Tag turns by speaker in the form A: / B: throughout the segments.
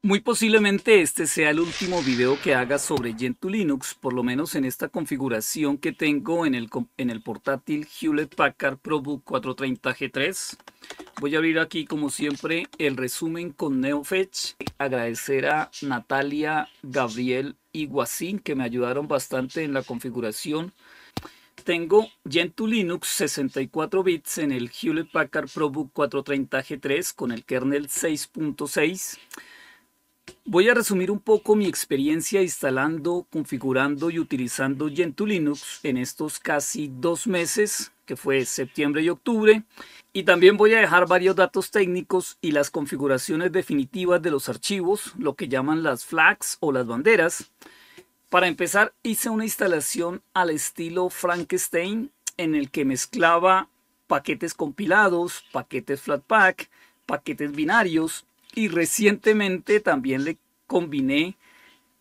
A: Muy posiblemente este sea el último video que haga sobre Gentoo Linux, por lo menos en esta configuración que tengo en el, en el portátil Hewlett Packard ProBook 430G3. Voy a abrir aquí, como siempre, el resumen con NeoFetch. Agradecer a Natalia, Gabriel y Guasín, que me ayudaron bastante en la configuración. Tengo Gentoo Linux 64 bits en el Hewlett Packard ProBook 430G3 con el kernel 6.6 Voy a resumir un poco mi experiencia instalando, configurando y utilizando Gentoo Linux en estos casi dos meses, que fue septiembre y octubre, y también voy a dejar varios datos técnicos y las configuraciones definitivas de los archivos, lo que llaman las flags o las banderas. Para empezar, hice una instalación al estilo Frankenstein, en el que mezclaba paquetes compilados, paquetes Flatpak, paquetes binarios y recientemente también le combiné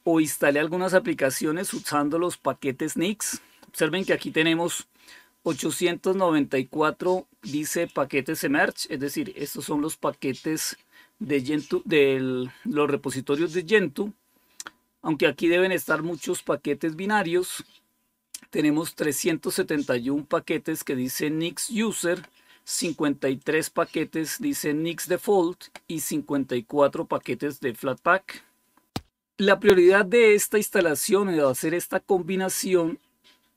A: o instalé algunas aplicaciones usando los paquetes Nix. Observen que aquí tenemos 894, dice paquetes Emerge, es decir, estos son los paquetes de de los repositorios de Gentoo. Aunque aquí deben estar muchos paquetes binarios, tenemos 371 paquetes que dice Nix User 53 paquetes dice Nix Default y 54 paquetes de Flatpak. La prioridad de esta instalación de hacer esta combinación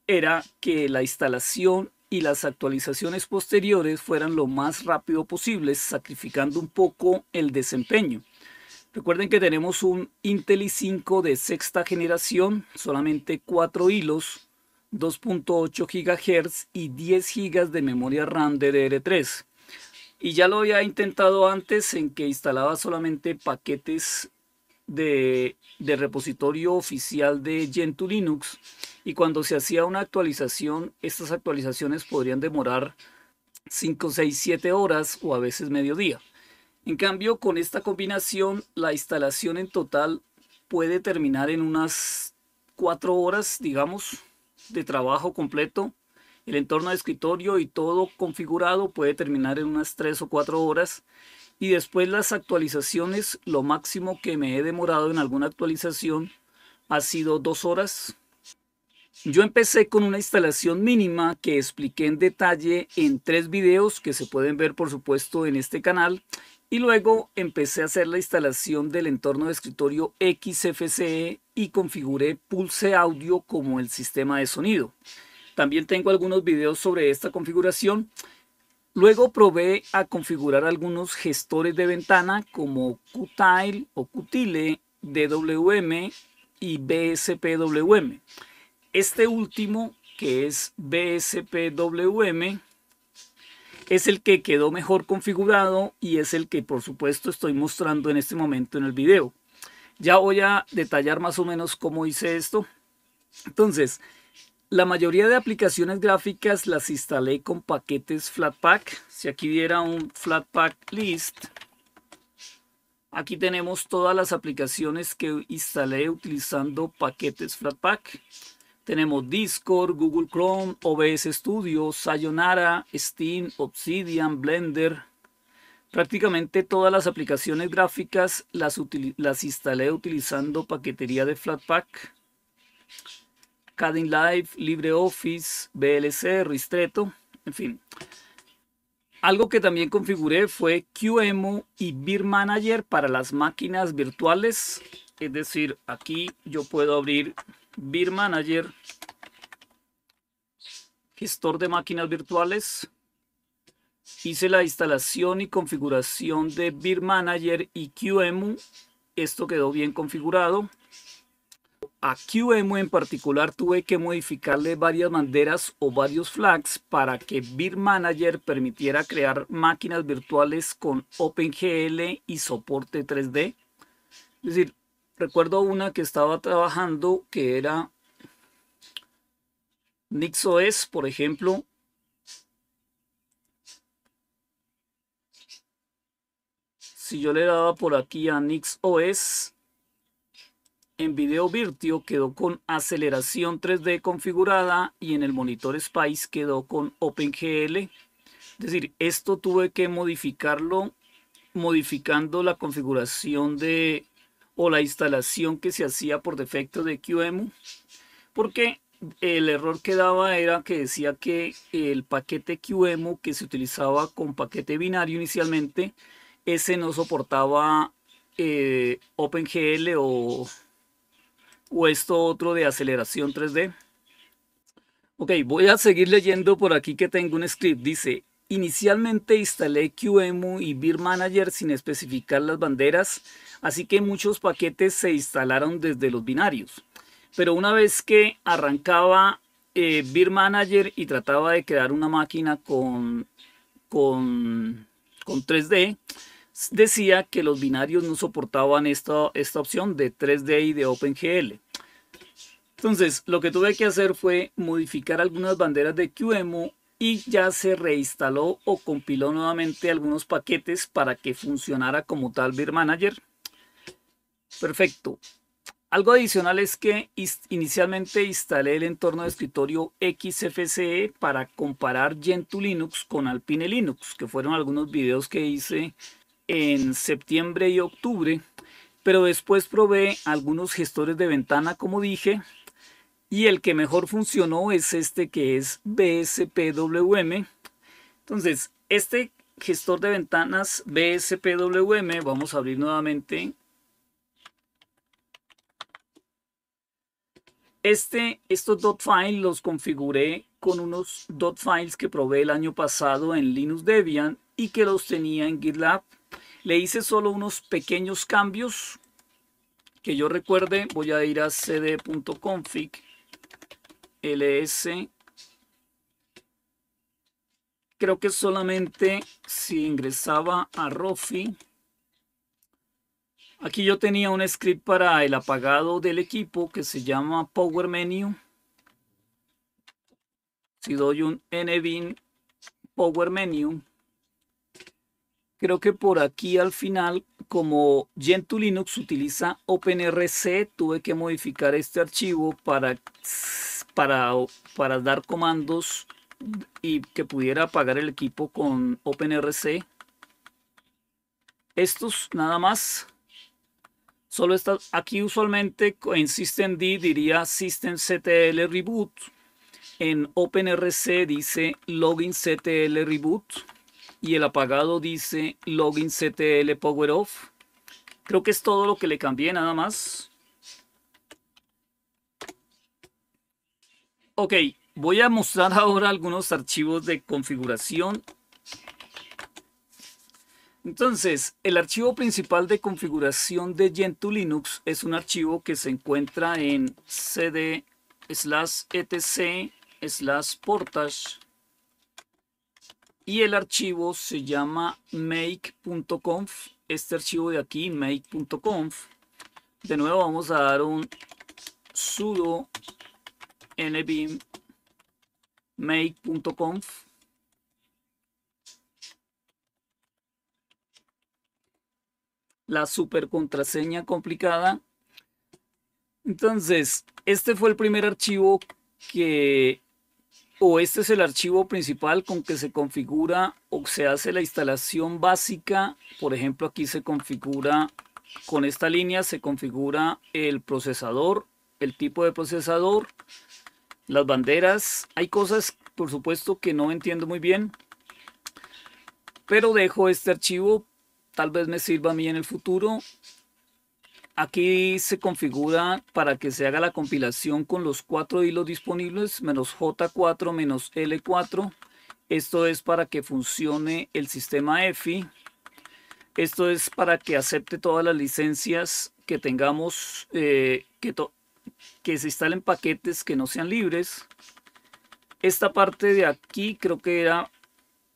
A: era que la instalación y las actualizaciones posteriores fueran lo más rápido posible, sacrificando un poco el desempeño. Recuerden que tenemos un Intel i5 de sexta generación, solamente cuatro hilos, 2.8 GHz y 10 gigas de memoria RAM DDR3. Y ya lo había intentado antes en que instalaba solamente paquetes de, repositorio oficial de Gentoo Linux y cuando se hacía una actualización, estas actualizaciones podrían demorar 5, 6, 7 horas o a veces mediodía. En cambio, con esta combinación, la instalación en total puede terminar en unas 4 horas, digamos, de trabajo completo, el entorno de escritorio y todo configurado puede terminar en unas 3 o 4 horas. Y después las actualizaciones, lo máximo que me he demorado en alguna actualización ha sido 2 horas. Yo empecé con una instalación mínima que expliqué en detalle en tres videos que se pueden ver por supuesto en este canal y luego empecé a hacer la instalación del entorno de escritorio XFCE y configuré Pulse Audio como el sistema de sonido. También tengo algunos videos sobre esta configuración. Luego probé a configurar algunos gestores de ventana como Qtile o Qtile, DWM y BSPWM. Este último, que es BSPWM, es el que quedó mejor configurado y es el que por supuesto estoy mostrando en este momento en el video. Ya voy a detallar más o menos cómo hice esto. Entonces, la mayoría de aplicaciones gráficas las instalé con paquetes Flatpak. Si aquí diera un Flatpak list, aquí tenemos todas las aplicaciones que instalé utilizando paquetes Flatpak. Tenemos Discord, Google Chrome, OBS Studio, Sayonara, Steam, Obsidian, Blender. Prácticamente todas las aplicaciones gráficas las, las instalé utilizando paquetería de Flatpak. Cadin Live, LibreOffice, VLC, Ristretto, en fin. Algo que también configuré fue QEMU y Beer Manager para las máquinas virtuales. Es decir, aquí yo puedo abrir Beer Manager, gestor de máquinas virtuales. Hice la instalación y configuración de Beer Manager y QEMU. Esto quedó bien configurado. A QEMU en particular tuve que modificarle varias banderas o varios flags para que Beer Manager permitiera crear máquinas virtuales con OpenGL y soporte 3D. Es decir, recuerdo una que estaba trabajando que era NixOS, por ejemplo. Si yo le daba por aquí a NixOS, en video Virtio quedó con aceleración 3D configurada y en el monitor Spice quedó con OpenGL. Es decir, esto tuve que modificarlo modificando la configuración de o la instalación que se hacía por defecto de QEMU, porque el error que daba era que decía que el paquete QEMU que se utilizaba con paquete binario inicialmente, ese no soportaba eh, OpenGL o, o esto otro de aceleración 3D. Ok, voy a seguir leyendo por aquí que tengo un script. Dice, Inicialmente instalé QEMU y Beer Manager sin especificar las banderas, así que muchos paquetes se instalaron desde los binarios. Pero una vez que arrancaba eh, Manager y trataba de crear una máquina con, con, 3D, decía que los binarios no soportaban esta, esta opción de 3D y de OpenGL. Entonces, lo que tuve que hacer fue modificar algunas banderas de QEMU y ya se reinstaló o compiló nuevamente algunos paquetes para que funcionara como tal VIR Manager. Perfecto. Algo adicional es que inicialmente instalé el entorno de escritorio XFCE para comparar Gentoo Linux con Alpine Linux, que fueron algunos videos que hice en septiembre y octubre, pero después probé algunos gestores de ventana, como dije, y el que mejor funcionó es este que es BSPWM. Entonces, este gestor de ventanas BSPWM, vamos a abrir nuevamente. Este, estos dot .files los configuré con unos dot .files que probé el año pasado en Linux Debian y que los tenía en GitLab. Le hice solo unos pequeños cambios que yo recuerde. Voy a ir a cd.config ls. Creo que solamente si ingresaba a Rofi. Aquí yo tenía un script para el apagado del equipo que se llama Power Menu. Si doy un nbin Power Menu, creo que por aquí al final, como Gentoo Linux utiliza OpenRC, tuve que modificar este archivo para para, para dar comandos y que pudiera apagar el equipo con OpenRC. Estos nada más. Solo está aquí usualmente en systemd diría systemctl reboot. En OpenRC dice login reboot y el apagado dice login ctl power off. Creo que es todo lo que le cambié nada más. Ok, voy a mostrar ahora algunos archivos de configuración. Entonces, el archivo principal de configuración de Gentoo Linux es un archivo que se encuentra en cd slash etc slash portage y el archivo se llama make.conf. Este archivo de aquí, make.conf. De nuevo vamos a dar un sudo nbmake.conf la super contraseña complicada. Entonces, este fue el primer archivo que, o este es el archivo principal con que se configura o se hace la instalación básica. Por ejemplo, aquí se configura, con esta línea se configura el procesador, el tipo de procesador, las banderas, hay cosas, por supuesto, que no entiendo muy bien, pero dejo este archivo, tal vez me sirva a mí en el futuro. Aquí se configura para que se haga la compilación con los cuatro hilos disponibles, menos J4, menos L4. Esto es para que funcione el sistema EFI. Esto es para que acepte todas las licencias que tengamos, eh, que, que se instalen paquetes que no sean libres. Esta parte de aquí creo que era,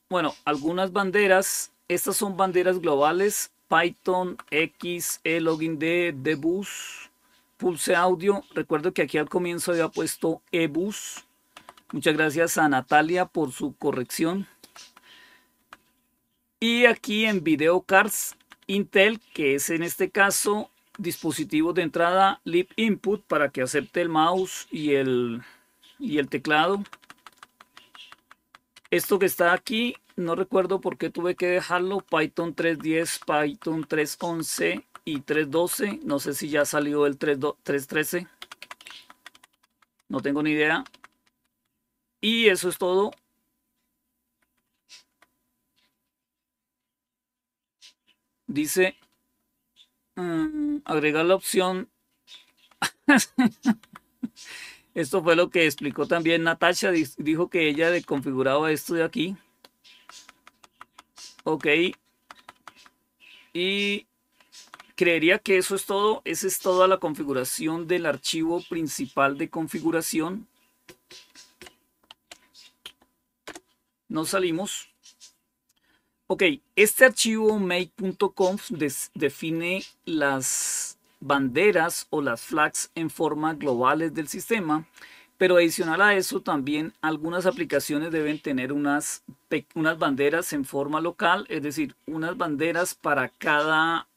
A: bueno, algunas banderas. Estas son banderas globales. Python, X, e login de bus pulse audio. Recuerdo que aquí al comienzo había puesto ebus. Muchas gracias a Natalia por su corrección. Y aquí en video cards Intel, que es en este caso dispositivos de entrada lib Input para que acepte el mouse y el, y el teclado. Esto que está aquí, no recuerdo por qué tuve que dejarlo. Python 3.10, Python 3.11 y 3.12. No sé si ya salió el 3.13. No tengo ni idea. Y eso es todo. Dice Mm, agregar la opción. esto fue lo que explicó también Natasha. Dijo que ella configuraba esto de aquí. Ok. Y creería que eso es todo. Esa es toda la configuración del archivo principal de configuración. No salimos. Ok, este archivo make.conf define las banderas o las flags en forma globales del sistema, pero adicional a eso también algunas aplicaciones deben tener unas, unas banderas en forma local, es decir, unas banderas para cada,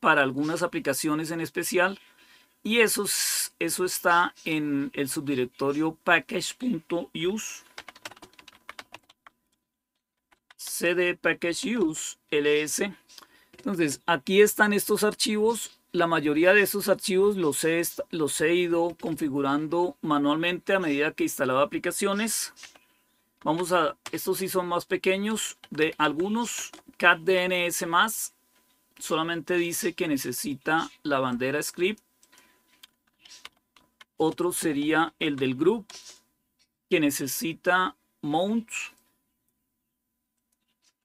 A: para algunas aplicaciones en especial, y eso, eso está en el subdirectorio package.use CD Package Use LS. Entonces, aquí están estos archivos. La mayoría de estos archivos los he, los he ido configurando manualmente a medida que instalaba aplicaciones. Vamos a, estos sí son más pequeños. De algunos, CAT DNS más, solamente dice que necesita la bandera script. Otro sería el del group, que necesita mount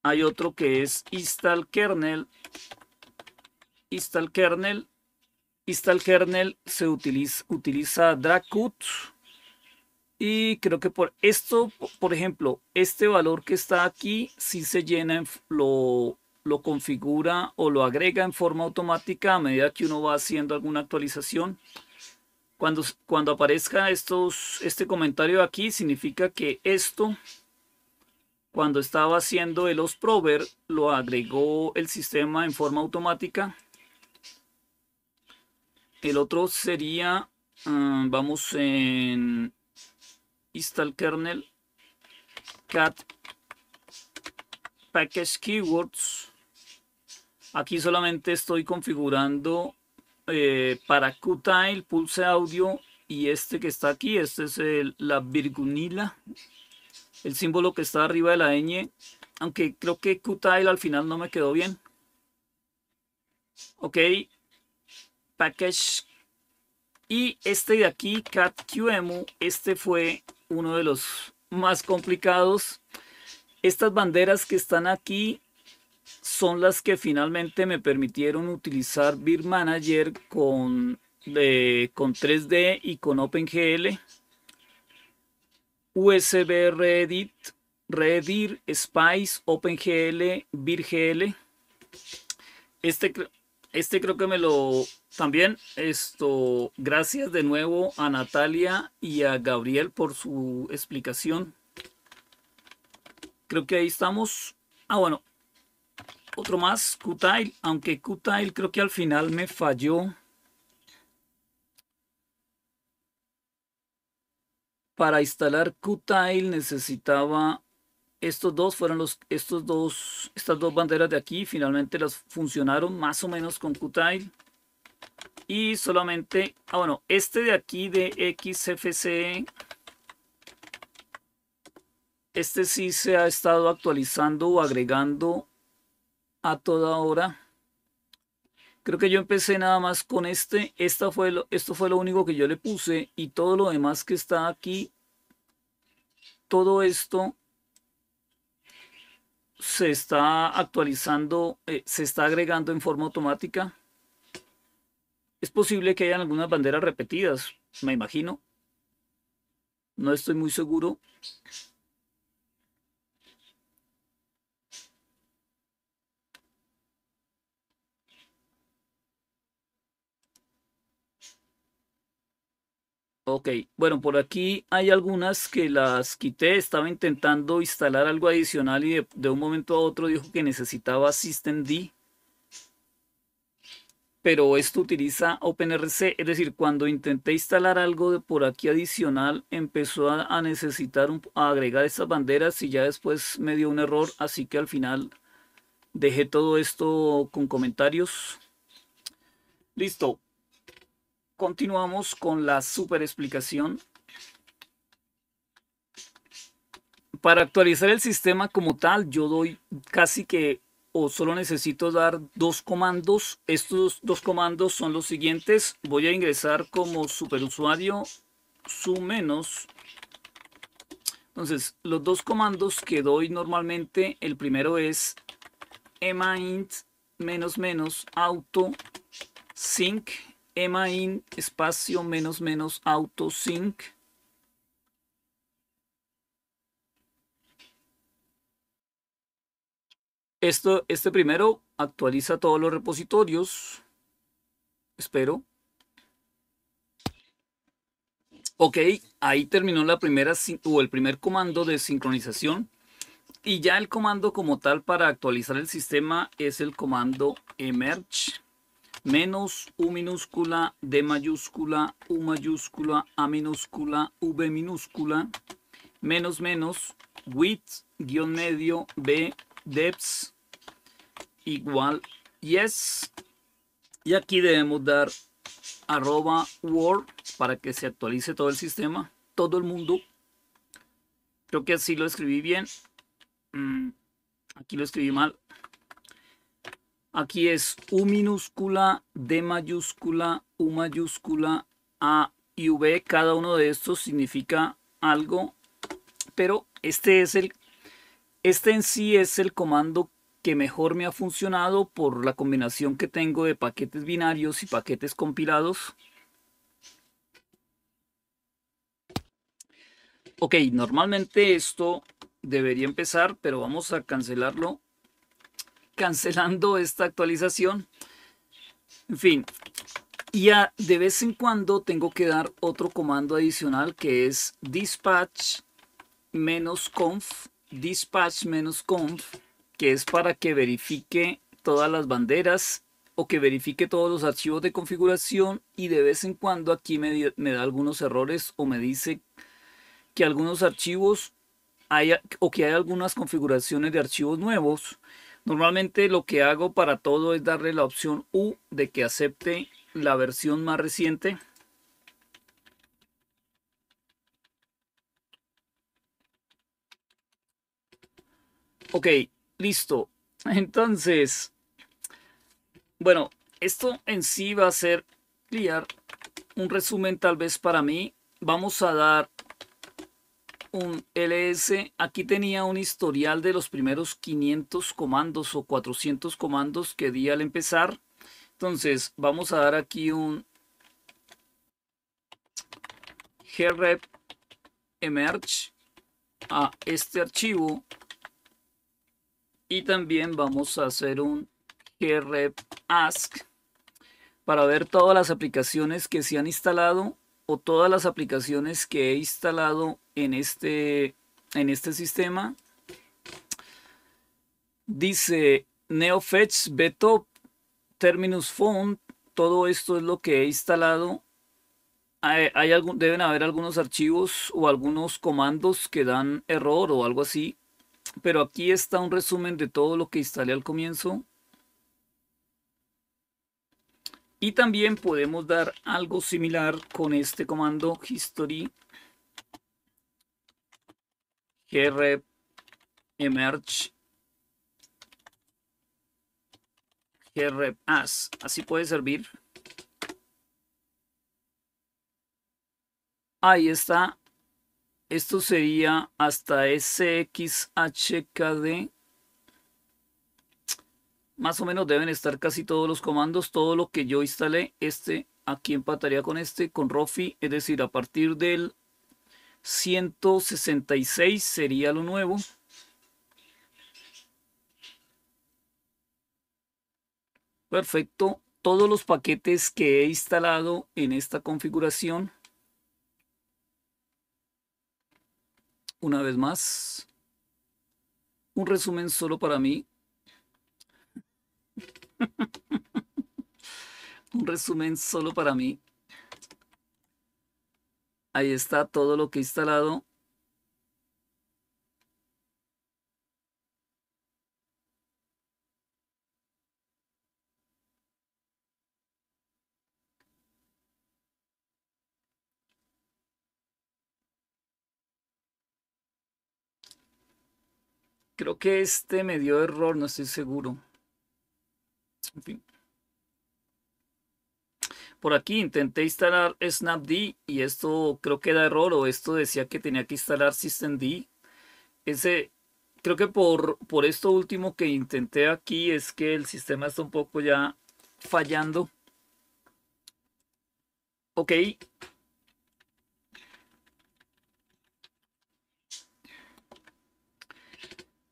A: hay otro que es install kernel. Install kernel. Install kernel se utiliza, utiliza Dracut. Y creo que por esto, por ejemplo, este valor que está aquí, si se llena, lo, lo configura o lo agrega en forma automática a medida que uno va haciendo alguna actualización. Cuando, cuando aparezca estos, este comentario aquí, significa que esto cuando estaba haciendo el osprover, lo agregó el sistema en forma automática. El otro sería, ah, vamos en install kernel, cat package keywords. Aquí solamente estoy configurando eh, para Qtile, Pulse Audio y este que está aquí. Este es la Virgunila el símbolo que está arriba de la ñ, aunque creo que Qtile al final no me quedó bien. Ok, package. Y este de aquí, catqemu, este fue uno de los más complicados. Estas banderas que están aquí son las que finalmente me permitieron utilizar Beer Manager con, eh, con 3D y con OpenGL. USB Reddit, Redir, Spice, OpenGL, VirGL. Este, este creo que me lo también esto gracias de nuevo a Natalia y a Gabriel por su explicación. Creo que ahí estamos. Ah, bueno. Otro más, Qtile, aunque Qtile creo que al final me falló. Para instalar Qtile necesitaba estos dos fueron los estos dos estas dos banderas de aquí finalmente las funcionaron más o menos con Qtile y solamente ah bueno este de aquí de XFCE este sí se ha estado actualizando o agregando a toda hora Creo que yo empecé nada más con este. Esta fue lo, esto fue lo único que yo le puse y todo lo demás que está aquí, todo esto se está actualizando, eh, se está agregando en forma automática. Es posible que hayan algunas banderas repetidas, me imagino. No estoy muy seguro. Ok, bueno, por aquí hay algunas que las quité, estaba intentando instalar algo adicional y de, un momento a otro dijo que necesitaba systemd, pero esto utiliza OpenRC, es decir, cuando intenté instalar algo de por aquí adicional, empezó a, necesitar agregar estas banderas y ya después me dio un error, así que al final dejé todo esto con comentarios. Listo, Continuamos con la super explicación Para actualizar el sistema como tal, yo doy casi que o solo necesito dar dos comandos. Estos dos comandos son los siguientes. Voy a ingresar como superusuario su menos. Entonces, los dos comandos que doy normalmente, el primero es emaint menos menos auto sync emain espacio menos menos autosync. Esto, este primero actualiza todos los repositorios. Espero. Ok, ahí terminó la primera o el primer comando de sincronización. Y ya el comando como tal para actualizar el sistema es el comando emerge menos U minúscula, D mayúscula, U mayúscula, A minúscula, V minúscula, menos menos width guión medio B depths igual yes. Y aquí debemos dar arroba word para que se actualice todo el sistema, todo el mundo. Creo que así lo escribí bien. Mm, aquí lo escribí mal. Aquí es U minúscula, D mayúscula, U mayúscula, A y V. Cada uno de estos significa algo, pero este es el, este en sí es el comando que mejor me ha funcionado por la combinación que tengo de paquetes binarios y paquetes compilados. Ok, normalmente esto debería empezar, pero vamos a cancelarlo cancelando esta actualización. En fin, ya de vez en cuando tengo que dar otro comando adicional que es dispatch menos conf, dispatch menos conf, que es para que verifique todas las banderas o que verifique todos los archivos de configuración y de vez en cuando aquí me, da algunos errores o me dice que algunos archivos o que hay algunas configuraciones de archivos nuevos Normalmente lo que hago para todo es darle la opción U de que acepte la versión más reciente. Ok, listo. Entonces, bueno, esto en sí va a ser clear. Un resumen tal vez para mí. Vamos a dar un ls, aquí tenía un historial de los primeros 500 comandos o 400 comandos que di al empezar. Entonces vamos a dar aquí un grep emerge a este archivo y también vamos a hacer un grep ask para ver todas las aplicaciones que se han instalado o todas las aplicaciones que he instalado en este, en este sistema. Dice NeoFetch, Betop, Terminus Font. Todo esto es lo que he instalado. Hay, deben haber algunos archivos o algunos comandos que dan error o algo así. Pero aquí está un resumen de todo lo que instalé al comienzo. Y también podemos dar algo similar con este comando history grep emerge grep as. Así puede servir. Ahí está. Esto sería hasta SXHKD más o menos deben estar casi todos los comandos, todo lo que yo instalé, este aquí empataría con este, con Rofi, es decir, a partir del 166 sería lo nuevo. Perfecto, todos los paquetes que he instalado en esta configuración. Una vez más, un resumen solo para mí, Un resumen solo para mí. Ahí está todo lo que he instalado. Creo que este me dio error, no estoy seguro. Por aquí intenté instalar SnapD y esto creo que da error o esto decía que tenía que instalar SystemD. Ese, creo que por, por esto último que intenté aquí es que el sistema está un poco ya fallando. Ok.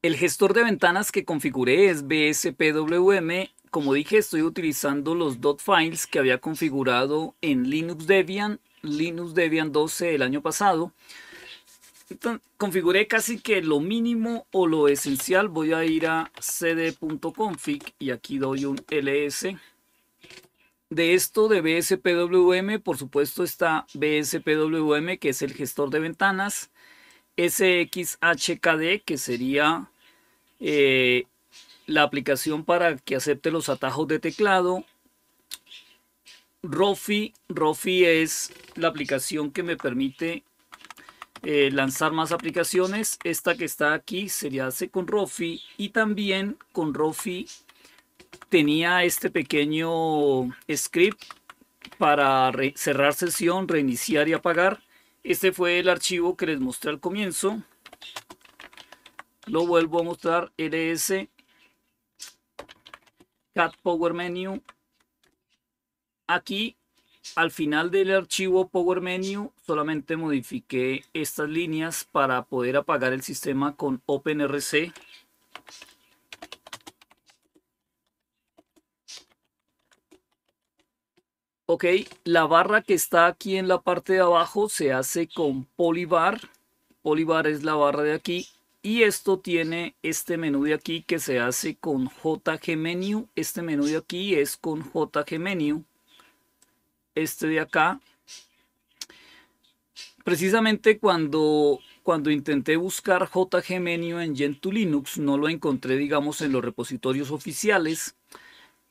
A: El gestor de ventanas que configuré es BSPWM como dije, estoy utilizando los .files que había configurado en Linux Debian, Linux Debian 12 el año pasado. configuré casi que lo mínimo o lo esencial. Voy a ir a cd.config y aquí doy un ls. De esto de BSPWM, por supuesto, está BSPWM, que es el gestor de ventanas. SXHKD, que sería eh, la aplicación para que acepte los atajos de teclado. Rofi, Rofi es la aplicación que me permite eh, lanzar más aplicaciones. Esta que está aquí se hace con Rofi y también con Rofi tenía este pequeño script para cerrar sesión, reiniciar y apagar. Este fue el archivo que les mostré al comienzo. Lo vuelvo a mostrar, ls Cat Power Menu. Aquí, al final del archivo Power Menu, solamente modifiqué estas líneas para poder apagar el sistema con OpenRC. Ok, la barra que está aquí en la parte de abajo se hace con Polybar. Polybar es la barra de aquí y esto tiene este menú de aquí que se hace con jgmenu. Este menú de aquí es con jgmenu. Este de acá. Precisamente cuando, cuando intenté buscar jgmenu en Gentoo Linux, no lo encontré, digamos, en los repositorios oficiales.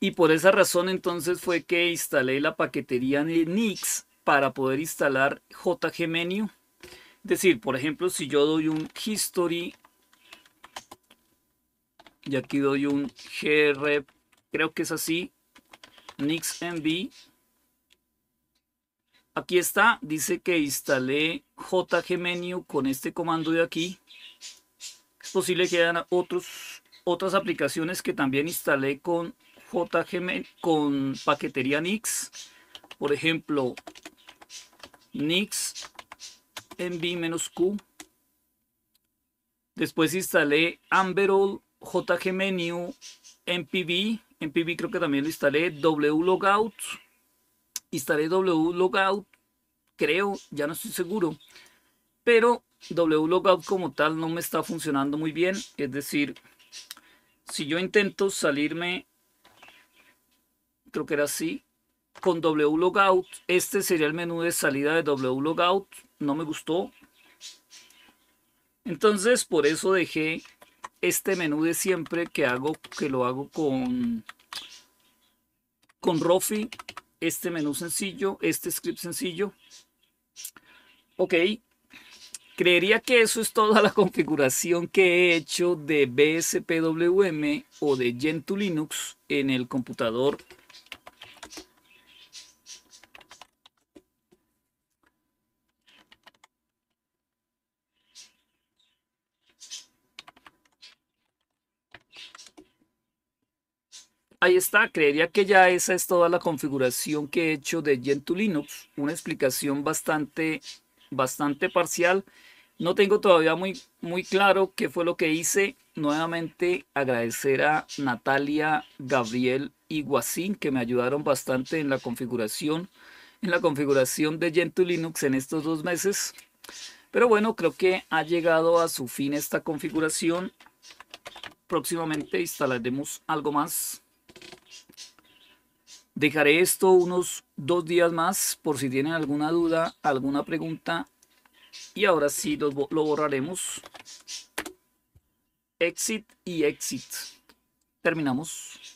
A: Y por esa razón entonces fue que instalé la paquetería Nix para poder instalar jgmenu. Es decir, por ejemplo, si yo doy un history y aquí doy un grep, creo que es así, nixenv. Aquí está, dice que instalé jgmenu con este comando de aquí. Es posible que hayan otros, otras aplicaciones que también instalé con jg con paquetería nix. Por ejemplo, nix q Después instalé Amberol JG Menu MPV, MPV creo que también lo instalé, W Logout, instalé W Logout, creo, ya no estoy seguro, pero W Logout como tal no me está funcionando muy bien, es decir, si yo intento salirme, creo que era así, con W Logout, este sería el menú de salida de W Logout, no me gustó, entonces por eso dejé este menú de siempre que hago, que lo hago con, con Rofi, este menú sencillo, este script sencillo. Ok, creería que eso es toda la configuración que he hecho de BSPWM o de Gentoo Linux en el computador ahí está, creería que ya esa es toda la configuración que he hecho de Gentoo Linux, una explicación bastante, bastante parcial. No tengo todavía muy, muy claro qué fue lo que hice. Nuevamente agradecer a Natalia, Gabriel y Guasín que me ayudaron bastante en la configuración, en la configuración de Gentoo Linux en estos dos meses. Pero bueno, creo que ha llegado a su fin esta configuración. Próximamente instalaremos algo más. Dejaré esto unos dos días más por si tienen alguna duda, alguna pregunta. Y ahora sí lo, lo borraremos. Exit y exit. Terminamos.